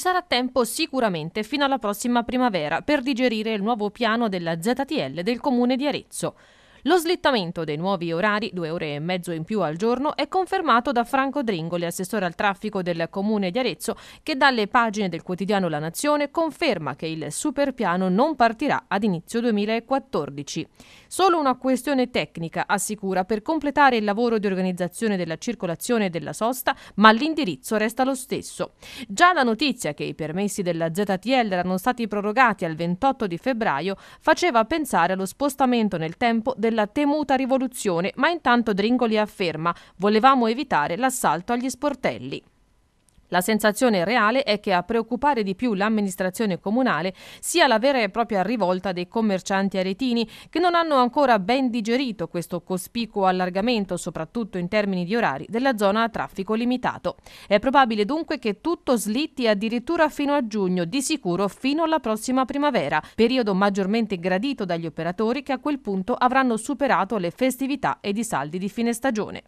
ci sarà tempo sicuramente fino alla prossima primavera per digerire il nuovo piano della ZTL del comune di Arezzo. Lo slittamento dei nuovi orari, due ore e mezzo in più al giorno, è confermato da Franco Dringoli, assessore al traffico del comune di Arezzo, che dalle pagine del quotidiano La Nazione conferma che il superpiano non partirà ad inizio 2014. Solo una questione tecnica, assicura, per completare il lavoro di organizzazione della circolazione della sosta, ma l'indirizzo resta lo stesso. Già la notizia che i permessi della ZTL erano stati prorogati al 28 di febbraio faceva pensare allo spostamento nel tempo del della temuta rivoluzione, ma intanto Dringoli afferma volevamo evitare l'assalto agli sportelli. La sensazione reale è che a preoccupare di più l'amministrazione comunale sia la vera e propria rivolta dei commercianti aretini che non hanno ancora ben digerito questo cospicuo allargamento, soprattutto in termini di orari, della zona a traffico limitato. È probabile dunque che tutto slitti addirittura fino a giugno, di sicuro fino alla prossima primavera, periodo maggiormente gradito dagli operatori che a quel punto avranno superato le festività ed i saldi di fine stagione.